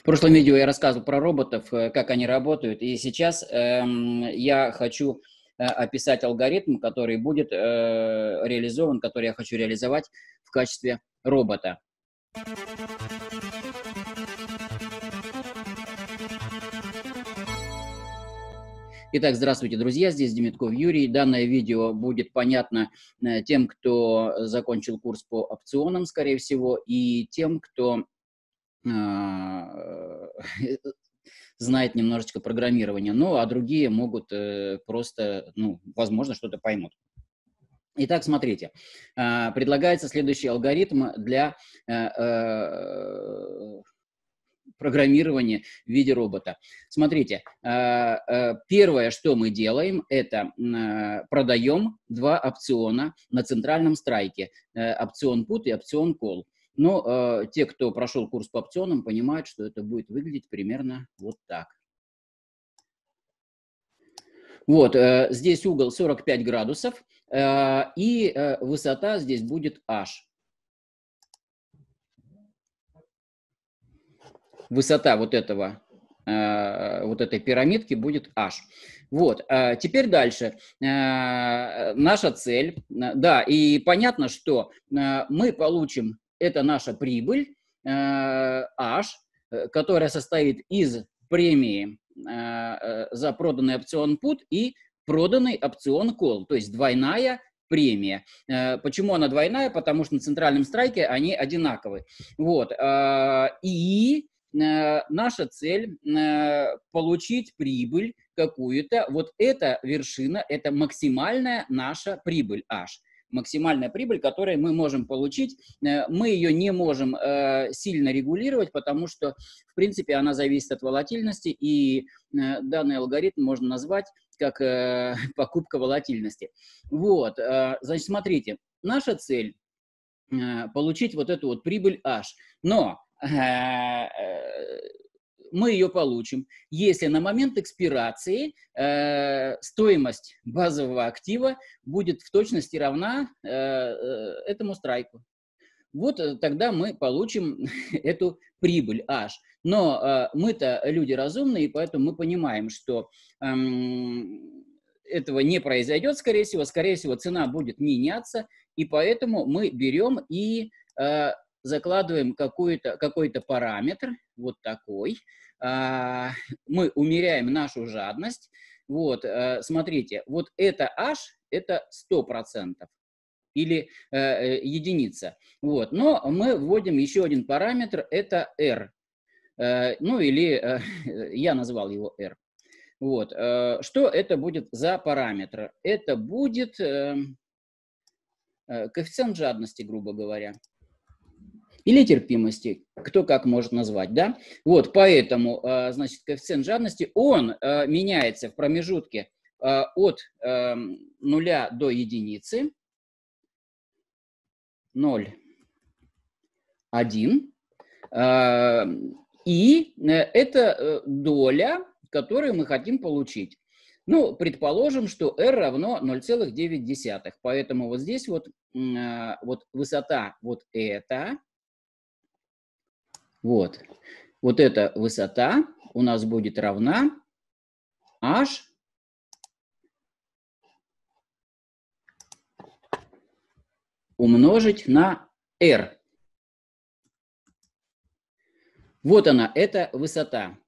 В прошлом видео я рассказывал про роботов, э, как они работают, и сейчас эм, я хочу э, описать алгоритм, который будет э, реализован, который я хочу реализовать в качестве робота. Итак, здравствуйте, друзья, здесь Демитков Юрий. Данное видео будет понятно э, тем, кто закончил курс по опционам, скорее всего, и тем, кто а, э, знает немножечко программирования, ну, а другие могут э, просто, ну, возможно, что-то поймут. Итак, смотрите, э, предлагается следующий алгоритм для э, э, программирования в виде робота. Смотрите, а, э, первое, что мы делаем, это продаем два опциона на центральном страйке, опцион put и опцион call. Но э, те, кто прошел курс по опционам, понимают, что это будет выглядеть примерно вот так. Вот, э, здесь угол 45 градусов, э, и э, высота здесь будет h. Высота вот этого э, вот этой пирамидки будет H. Вот, э, теперь дальше. Э, наша цель, да, и понятно, что мы получим это наша прибыль H, э, э, которая состоит из премии э, за проданный опцион put и проданный опцион call, то есть двойная премия. Почему она двойная? Потому что на центральном страйке они одинаковы. Вот. И наша цель получить прибыль какую-то. Вот эта вершина, это максимальная наша прибыль H максимальная прибыль, которую мы можем получить. Э, мы ее не можем э, сильно регулировать, потому что, в принципе, она зависит от волатильности, и э, данный алгоритм можно назвать как покупка волатильности. Вот, значит, смотрите, наша цель получить вот эту вот прибыль H. Но мы ее получим, если на момент экспирации э, стоимость базового актива будет в точности равна э, э этому страйку. Вот э, тогда мы получим эту прибыль H. Но э, мы-то люди разумные, поэтому мы понимаем, что э, этого не произойдет, скорее всего. Скорее всего, цена будет меняться, и поэтому мы берем и э, закладываем какой-то какой параметр, вот такой. А, мы умеряем нашу жадность. Вот, э, смотрите, вот это H – это 100% или э, э, единица. Вот. Но мы вводим еще один параметр, это R. ну или я назвал его R. Вот. что это будет за параметр? Это будет эм, коэффициент жадности, грубо говоря или терпимости, кто как может назвать, да? Вот, поэтому, а, значит, коэффициент жадности, он а, меняется в промежутке а, от эм, нуля до единицы, 0, 1, и э, это э, доля, которую мы хотим получить. Ну, предположим, что r равно 0,9, поэтому вот здесь вот, вот высота вот эта, вот. Вот эта высота у нас будет равна h умножить на r. Вот она, эта высота.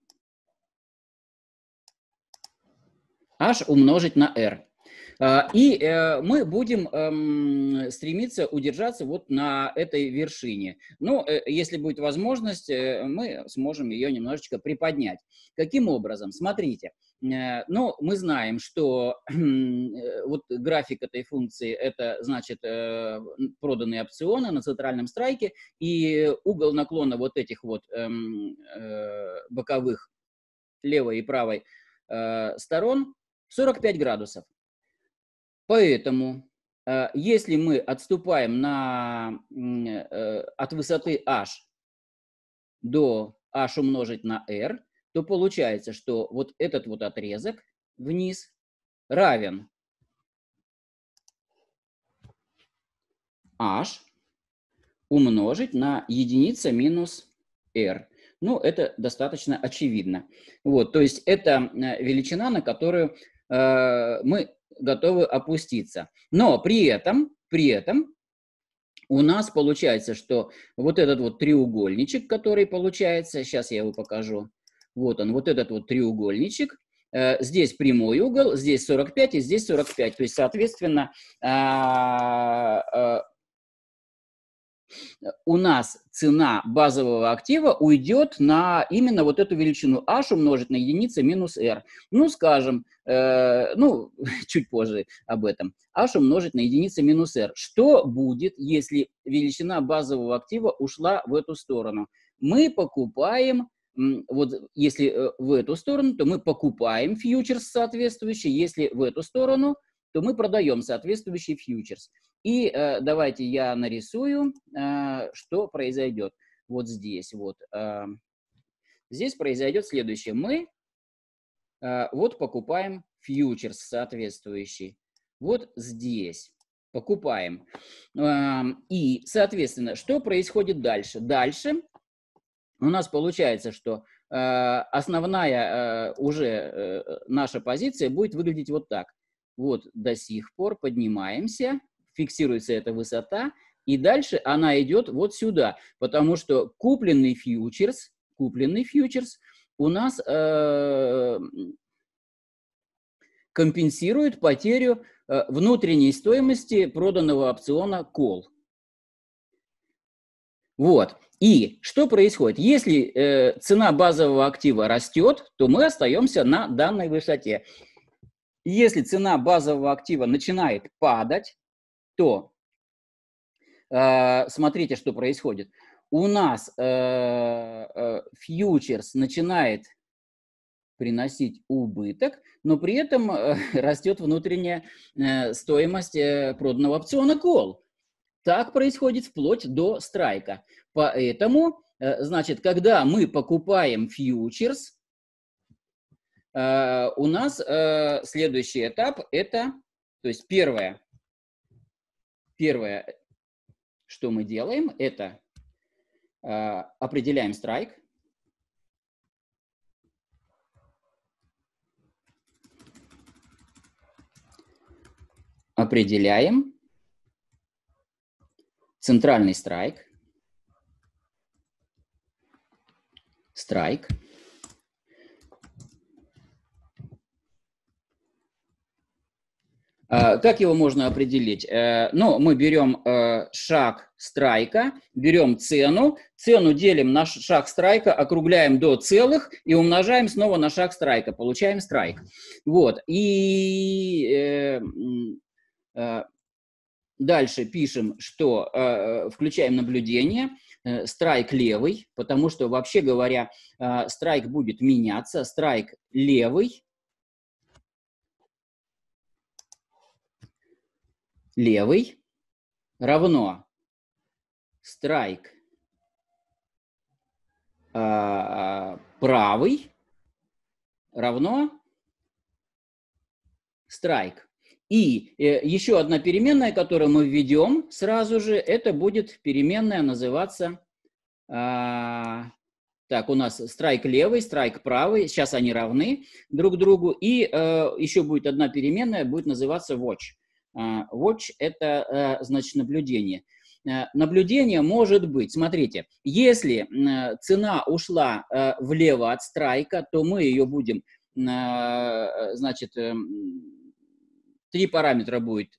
h умножить на r. А, и э, мы будем эм, стремиться удержаться вот на этой вершине. Но ну, э, если будет возможность, э, мы сможем ее немножечко приподнять. Каким образом? Смотрите. Но ну, мы знаем, что вот график этой функции – это, значит, проданные опционы на центральном страйке, и угол наклона вот этих вот эм, боковых левой и правой сторон 45 градусов. Поэтому, э, если мы отступаем на, э, от высоты h до h умножить на r, то получается, что вот этот вот отрезок вниз равен h умножить на единица минус r. Ну, это достаточно очевидно. Вот, то есть это э, величина, на которую э, мы готовы опуститься. Но при этом, при этом у нас получается, что вот этот вот треугольничек, который получается, сейчас я его покажу, вот он, вот этот вот треугольничек, э, здесь прямой угол, здесь 45 и здесь 45. То есть, соответственно, а, а, у нас цена базового актива уйдет на именно вот эту величину h умножить на единицы минус r. Ну, скажем, э, ну, чуть позже об этом, h умножить на единицы минус r. Что будет, если величина базового актива ушла в эту сторону? Мы покупаем вот если э, в эту сторону, то мы покупаем фьючерс соответствующий, если в эту сторону – то мы продаем соответствующий фьючерс. И э, давайте я нарисую, э, что произойдет вот здесь. Вот, э, здесь произойдет следующее. Мы э, вот покупаем фьючерс соответствующий. Вот здесь покупаем. Э, и, соответственно, что происходит дальше? Дальше у нас получается, что э, основная э, уже э, наша позиция будет выглядеть вот так – вот до сих пор поднимаемся, фиксируется эта высота, и дальше она идет вот сюда, потому что купленный фьючерс, купленный фьючерс у нас э, компенсирует потерю э, внутренней стоимости проданного опциона кол. Вот. И что происходит? Если э, цена базового актива растет, то мы остаемся на данной высоте. Если цена базового актива начинает падать, то э, смотрите, что происходит. У нас э, э, фьючерс начинает приносить убыток, но при этом э, растет внутренняя э, стоимость э, проданного опциона call. Так происходит вплоть до страйка. Поэтому, э, значит, когда мы покупаем фьючерс, Э, у нас э, следующий этап это, то есть первое, первое, что мы делаем, это э, определяем страйк. Определяем центральный страйк. Страйк. Э, как его можно определить? Э, ну, мы берем э, шаг страйка, берем цену, цену делим на шаг страйка, округляем до целых и умножаем снова на шаг страйка, получаем страйк. Вот, и дальше пишем, что включаем наблюдение, страйк левый, потому что, вообще говоря, страйк будет меняться, страйк левый, левый равно страйк а, правый равно страйк. И э, еще одна переменная, которую мы введем сразу же, это будет переменная называться... А, так, у нас страйк левый, страйк правый. Сейчас они равны друг другу. И э, еще будет одна переменная, будет называться watch. А, watch – это, э, значит, наблюдение. Э, наблюдение может быть, смотрите, если э, цена ушла влево от страйка, то мы ее будем, значит, три параметра будет.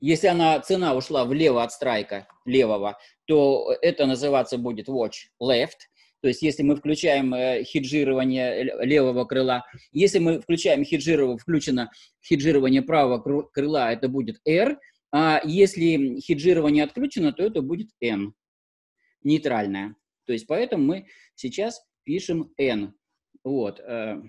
Если она, цена ушла влево от страйка, левого, то это называться будет watch left – то есть если мы включаем э, хеджирование левого крыла, если мы включаем хеджирование, включено хеджирование правого крыла, это будет R, а если хеджирование отключено, то это будет N, нейтральное. То есть поэтому мы сейчас пишем N. Вот, э,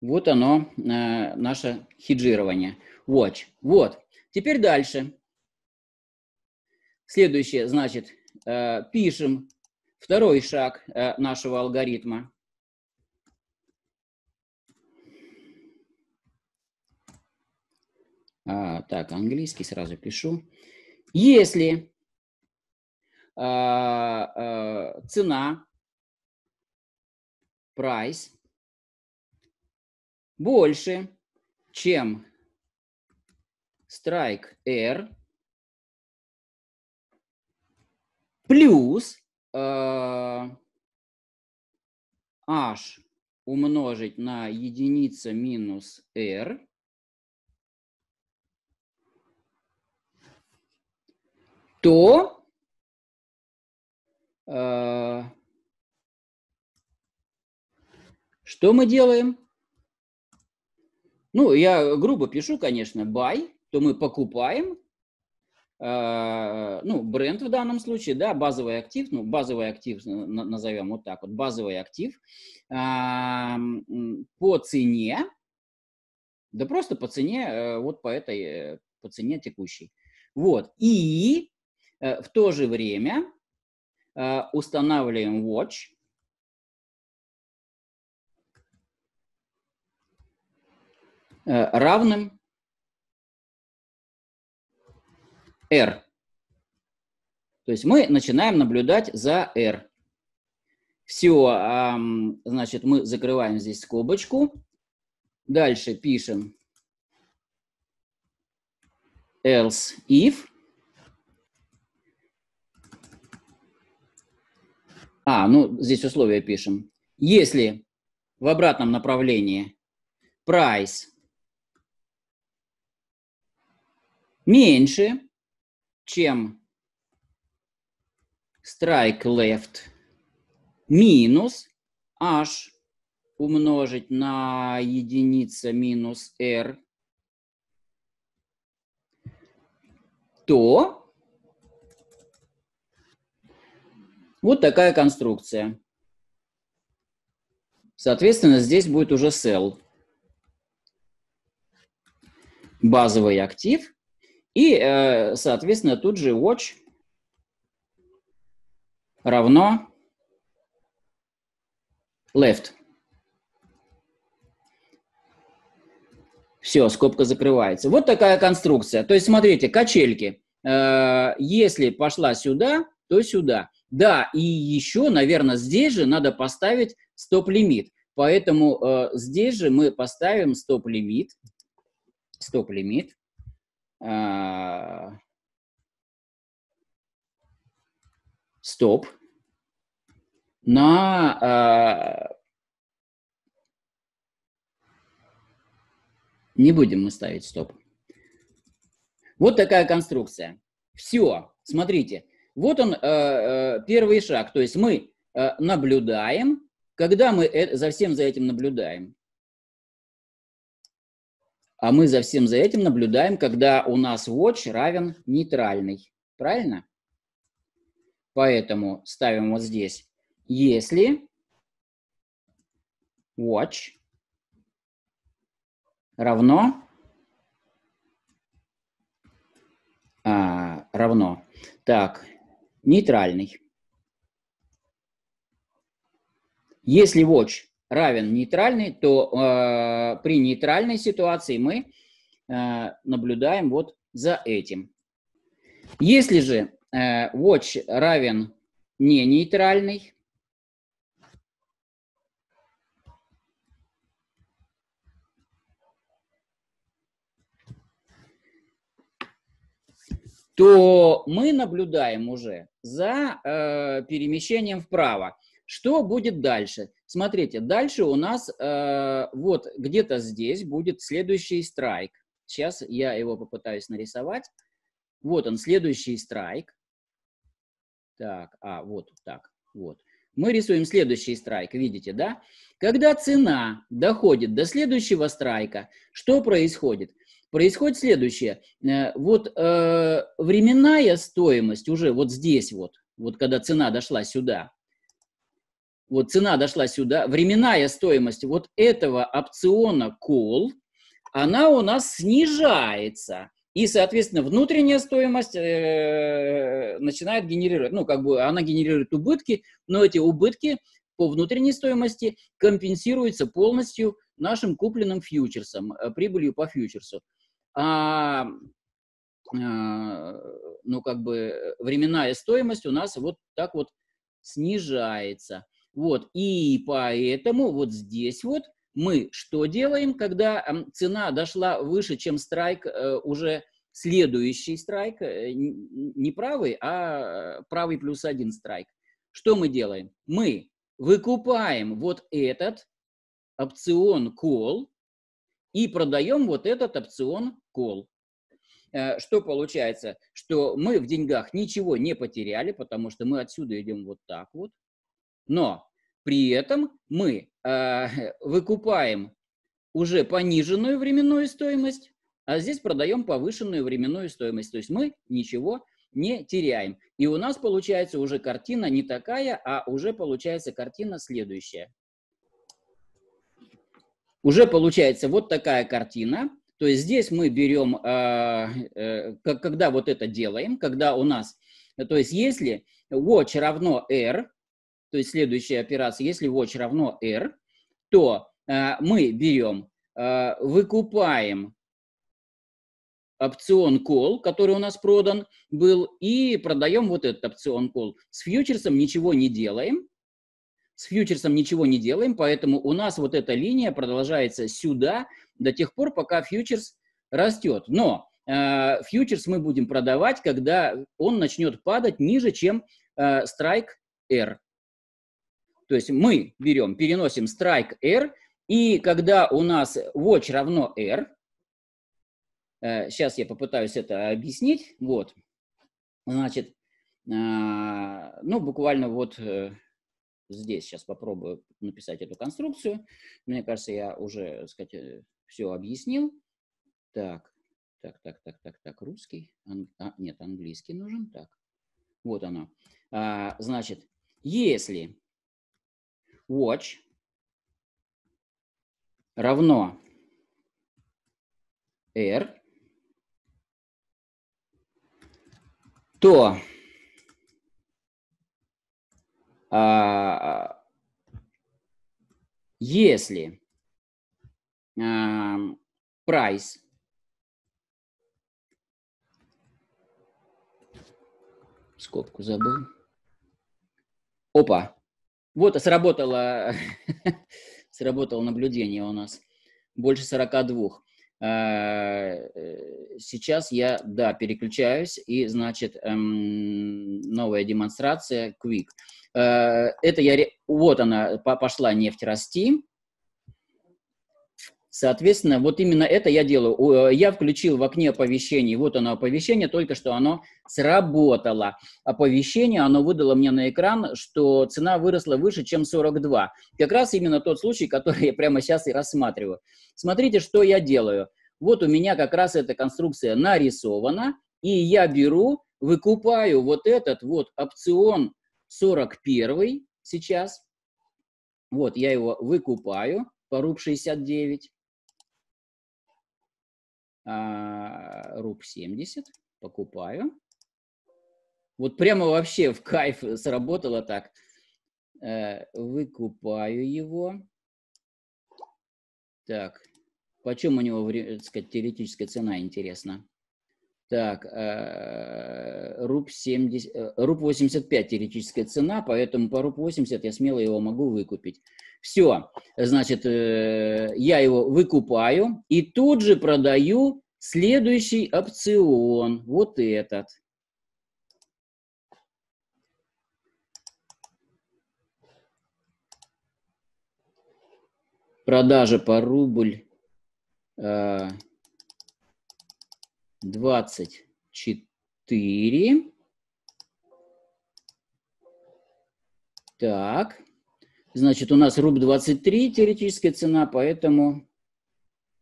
вот оно, э, наше хеджирование. Watch. Вот. Теперь дальше. Следующее, значит, пишем Второй шаг э, нашего алгоритма. А, так, английский сразу пишу. Если а, а, цена, price, больше, чем strike R, плюс Э, h умножить на единица минус r. то э, что мы делаем? Ну, я грубо пишу, конечно, buy, то мы покупаем Э, ну, бренд в данном случае, да, базовый актив, ну, базовый актив, э, назовем вот так вот, базовый актив а, по цене, да просто по цене, э, вот по этой, по цене текущей. Вот, и в то же время устанавливаем watch, равным R. То есть мы начинаем наблюдать за R. Все, значит, мы закрываем здесь скобочку. Дальше пишем else if. А, ну, здесь условия пишем. Если в обратном направлении price меньше чем strike left минус h умножить на единица минус r, то вот такая конструкция. Соответственно, здесь будет уже sell. Базовый актив – и, э, соответственно, тут же watch равно left. Все, скобка закрывается. Вот такая конструкция. То есть, смотрите, качельки. Э, если пошла сюда, то сюда. Да, и еще, наверное, здесь же надо поставить стоп-лимит. Поэтому э, здесь же мы поставим стоп-лимит. Стоп-лимит. А, стоп на... А, не будем мы ставить стоп. Вот такая конструкция. Все, смотрите, вот он а, первый шаг. То есть мы наблюдаем, когда мы э, за всем за этим наблюдаем, а мы за всем за этим наблюдаем, когда у нас watch равен нейтральный. Правильно? Поэтому ставим вот здесь. Если watch равно а, равно. Так, нейтральный. Если watch равен нейтральной, то э, при нейтральной ситуации мы э, наблюдаем вот за этим. Если же э, watch равен не нейтральный, то мы наблюдаем уже за э, перемещением вправо. Что будет дальше? Смотрите, дальше у нас э, вот где-то здесь будет следующий страйк. Сейчас я его попытаюсь нарисовать. Вот он, следующий страйк. Так, а, вот так, вот. Мы рисуем следующий страйк, видите, да? Когда цена доходит до следующего страйка, что происходит? Происходит следующее. Э, вот э, временная стоимость уже вот здесь вот, вот когда цена дошла сюда, вот цена дошла сюда, временная стоимость вот этого опциона call, она у нас снижается. И, соответственно, внутренняя стоимость э, начинает генерировать, ну, как бы она генерирует убытки, но эти убытки по внутренней стоимости компенсируются полностью нашим купленным фьючерсом, э, прибылью по фьючерсу. А, а ну, как бы э, временная стоимость у нас вот так вот снижается. Вот, и поэтому вот здесь вот мы что делаем, когда цена дошла выше, чем страйк, э, уже следующий страйк, э, не правый, а правый плюс один страйк. Что мы делаем? Мы выкупаем вот этот опцион call и продаем вот этот опцион call. Э, что получается? Что мы в деньгах ничего не потеряли, потому что мы отсюда идем вот так вот. Но при этом мы э, выкупаем уже пониженную временную стоимость, а здесь продаем повышенную временную стоимость. То есть мы ничего не теряем. И у нас получается уже картина не такая, а уже получается картина следующая. Уже получается вот такая картина. То есть здесь мы берем, а, э, э, когда вот это делаем, когда у нас, то есть если watch равно R, то есть следующая операция, если watch равно R, то э, мы берем, э, выкупаем опцион call, который у нас продан был, и продаем вот этот опцион call. С фьючерсом ничего не делаем, с фьючерсом ничего не делаем, поэтому у нас вот эта линия продолжается сюда до тех пор, пока фьючерс растет. Но э, фьючерс мы будем продавать, когда он начнет падать ниже, чем э, strike R. То есть мы берем, переносим strike r, и когда у нас watch равно r, э, сейчас я попытаюсь это объяснить, вот, значит, э, ну, буквально вот э, здесь сейчас попробую написать эту конструкцию. Мне кажется, я уже, так сказать, все объяснил. Так, так, так, так, так, так, русский. Ан а, нет, английский нужен. Так, вот оно. А, значит, если watch равно r, то а, если а, price скобку забыл. Опа, вот, а сработало, сработало наблюдение у нас. Больше 42. А, э, сейчас я, да, переключаюсь, и, значит, эм, новая демонстрация Quick. Э, это я, вот она, пошла нефть расти, Соответственно, вот именно это я делаю. Э, я включил в окне оповещений, вот оно оповещение, только что оно сработало. Оповещение, оно выдало мне на экран, что цена выросла выше, чем 42. Как раз именно тот случай, который я прямо сейчас и рассматриваю. Смотрите, что я делаю. Вот у меня как раз эта конструкция нарисована, и я беру, выкупаю вот этот вот опцион 41 сейчас. Вот, я его выкупаю по РУП 69. А, руб 70, покупаю. Вот прямо вообще в кайф сработало так. Э, выкупаю его. Так, почем у него, так сказать, теоретическая цена, интересно? Так, РУП, 70, РУП 85 теоретическая цена, поэтому по РУП 80 я смело его могу выкупить. Все, значит, э, я его выкупаю и тут же продаю следующий опцион, вот этот. Продажа по рубль э, двадцать четыре. Так, значит, у нас руб 23 теоретическая цена, поэтому,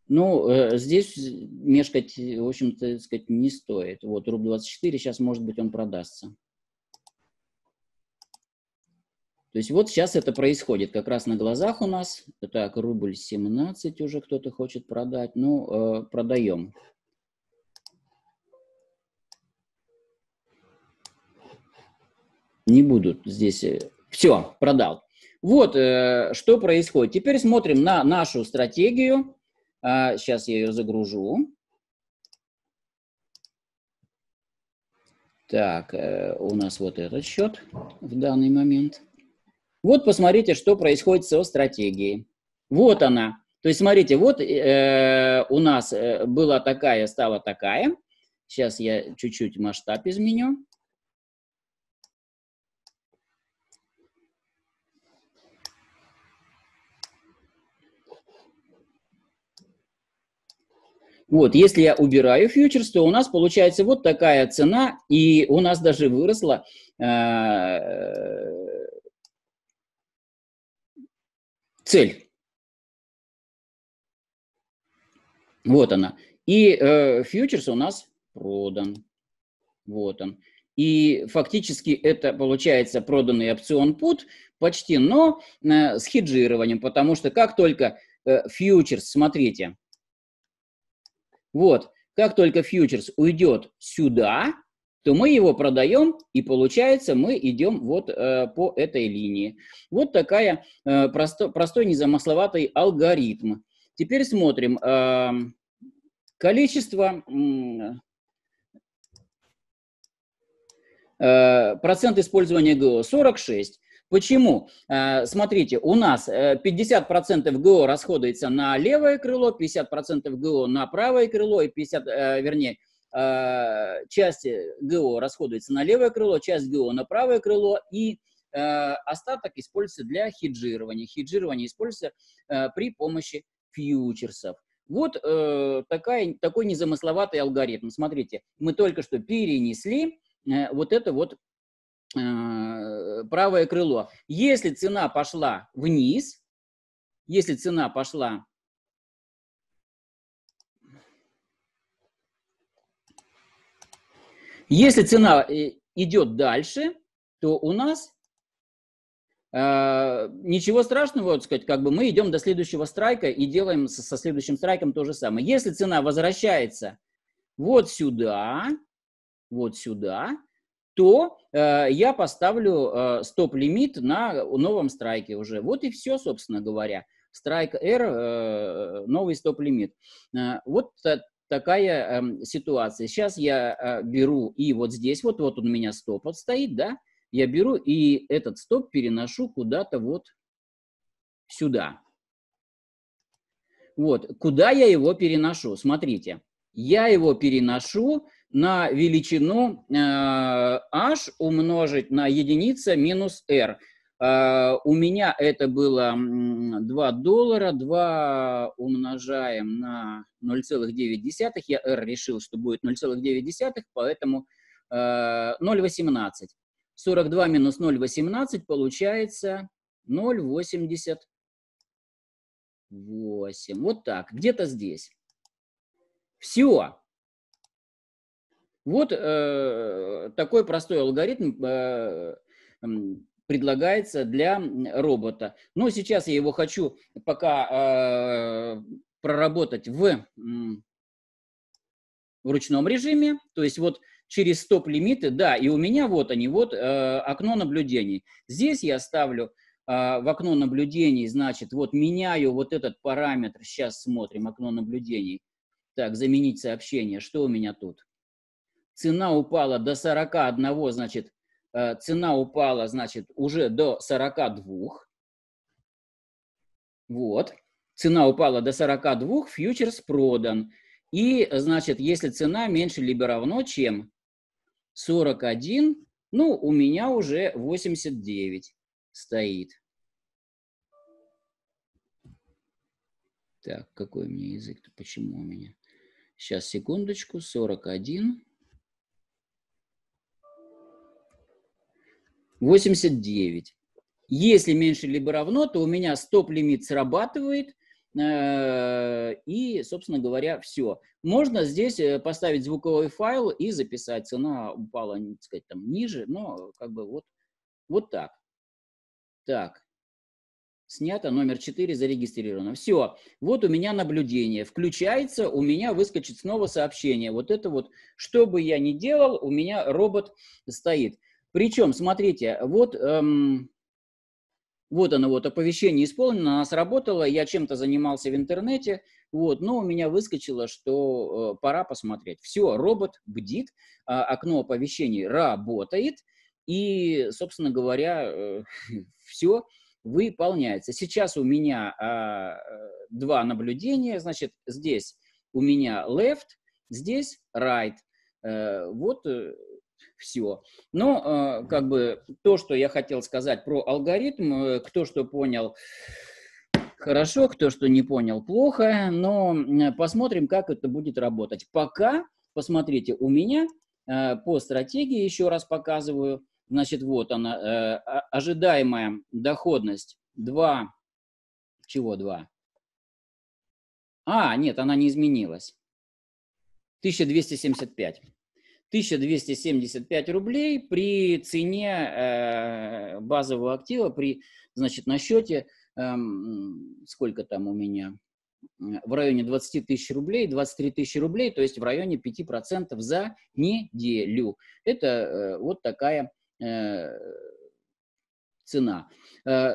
ну, э, здесь мешкать, в общем-то, сказать, не стоит. Вот, руб 24, сейчас, может быть, он продастся. То есть вот сейчас это происходит как раз на глазах у нас. Так, рубль 17 уже кто-то хочет продать. Ну, э, продаем. не будут здесь. Э, Все, продал. Вот э, что происходит. Теперь смотрим на нашу стратегию. Сейчас а, я ее загружу. Так, э, у нас вот этот счет в данный момент. Вот посмотрите, что происходит со стратегией. Вот она. То есть, смотрите, вот э, у нас была такая, стала такая. Сейчас я чуть-чуть масштаб изменю. Вот, если я убираю фьючерс, то у нас получается вот такая цена, и у нас даже выросла э, цель. Вот она. И э, фьючерс у нас продан. Вот он. И фактически это получается проданный опцион пут почти, но э, с хеджированием, потому что как только э, фьючерс, смотрите, вот, как только фьючерс уйдет сюда, то мы его продаем, и получается мы идем вот э, по этой линии. Вот такая э, просто, простой, незамысловатый алгоритм. Теперь смотрим. Э, количество э, процент использования ГО 46. Почему? Э, смотрите, у нас 50% э, ГО расходуется на левое крыло, 50% ГО на правое крыло и 50, э, вернее, часть ГО расходуется на левое крыло, часть ГО на правое крыло и остаток используется для хеджирования. Хеджирование используется при помощи фьючерсов. Вот такая, такой незамысловатый алгоритм. Смотрите, мы только что перенесли вот это вот Э, правое крыло. Если цена пошла вниз, если цена пошла Если цена э, идет дальше, то у нас э, ничего страшного, вот сказать, как бы мы идем до следующего страйка и делаем со, со следующим страйком то же самое. Если цена возвращается вот сюда, вот сюда, то э, я поставлю э, стоп-лимит на новом страйке уже. Вот и все, собственно говоря. Страйк R, э, новый стоп-лимит. Э, вот такая э, ситуация. Сейчас я э, беру и вот здесь, вот, вот у меня стоп вот стоит, да, я беру и этот стоп переношу куда-то вот сюда. Вот, куда я его переношу? Смотрите, я его переношу на величину э, h умножить на единица минус r. Э, у меня это было 2 доллара, 2 умножаем на 0,9. Я r решил, что будет 0,9, поэтому 0,18. Э, 42 минус 0,18 получается 0,88. Вот так, где-то здесь. Все, вот э, такой простой алгоритм э, предлагается для робота. Но сейчас я его хочу пока э, проработать в э, в ручном режиме. То есть вот через стоп-лимиты, да, и у меня вот они, вот э, окно наблюдений. Здесь я ставлю э, в окно наблюдений, значит, вот меняю вот этот параметр. Сейчас смотрим окно наблюдений. Так, заменить сообщение. Что у меня тут? цена упала до 41, значит, э, цена упала, значит, уже до 42. Вот. Цена упала до 42, фьючерс продан. И, значит, если цена меньше либо равно, чем 41, ну, у меня уже 89 стоит. Так, какой мне язык-то? Почему у меня? Сейчас, секундочку. 41. 89. Если меньше либо равно, то у меня стоп-лимит срабатывает, э, и, собственно говоря, все. Можно здесь э, поставить звуковой файл и записать. Цена упала, так сказать, там ниже, но как бы вот, вот так. Так. Снято, номер 4 зарегистрировано. Все, вот у меня наблюдение. Включается, у меня выскочит снова сообщение. Вот это вот, что бы я ни делал, у меня робот стоит. Причем, смотрите, вот, эм, вот оно, вот оповещение исполнено, она сработала, я чем-то занимался в интернете, вот, но у меня выскочило, что э, пора посмотреть. Все, робот бдит, э, окно оповещений работает, и, собственно говоря, э, все выполняется. Сейчас у меня а, э, два наблюдения, значит, здесь у меня left, здесь right. Э, вот э, все. Но э, как бы то, что я хотел сказать про алгоритм, э, кто что понял, хорошо, кто что не понял, плохо, но посмотрим, как это будет работать. Пока, посмотрите, у меня э, по стратегии, еще раз показываю, значит, вот она, э, ожидаемая доходность 2, чего 2? А, нет, она не изменилась. 1275. 1275 рублей при цене э, базового актива, при, значит, на счете, эм, сколько там у меня, в районе 20 тысяч рублей, 23 тысячи рублей, то есть в районе 5% за неделю. Это э, вот такая э, цена.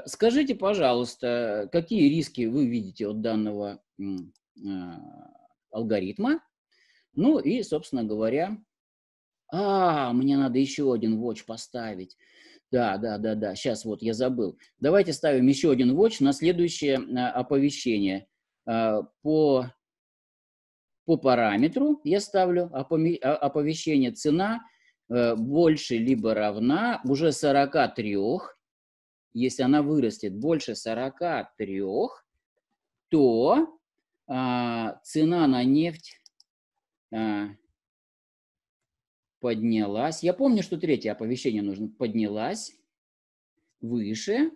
Скажите, пожалуйста, какие риски вы видите от данного алгоритма? Ну и, собственно говоря, а, мне надо еще один watch поставить. Да, да, да, да. Сейчас вот я забыл. Давайте ставим еще один watch на следующее а, оповещение. А, по, по параметру я ставлю а, оповещение цена э, больше либо равна уже 43. Если она вырастет больше 43, то цена на нефть поднялась. Я помню, что третье оповещение нужно. Поднялась выше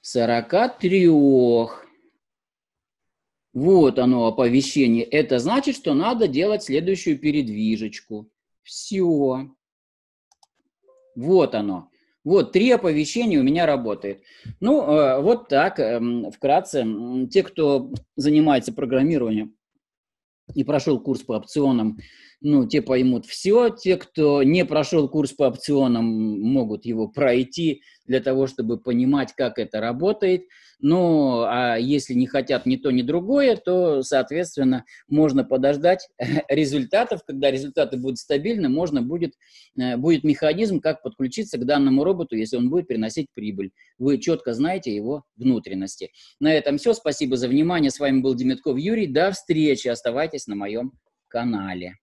43. Вот оно, оповещение. Это значит, что надо делать следующую передвижечку. Все. Вот оно. Вот, три оповещения у меня работает. Ну, э, вот так, эм, вкратце, те, кто занимается программированием, и прошел курс по опционам, ну, те поймут все. Те, кто не прошел курс по опционам, могут его пройти для того, чтобы понимать, как это работает – ну, а если не хотят ни то, ни другое, то, соответственно, можно подождать результатов. Когда результаты будут стабильны, можно будет, э, будет механизм, как подключиться к данному роботу, если он будет приносить прибыль. Вы четко знаете его внутренности. На этом все. Спасибо за внимание. С вами был Демятков Юрий. До встречи. Оставайтесь на моем канале.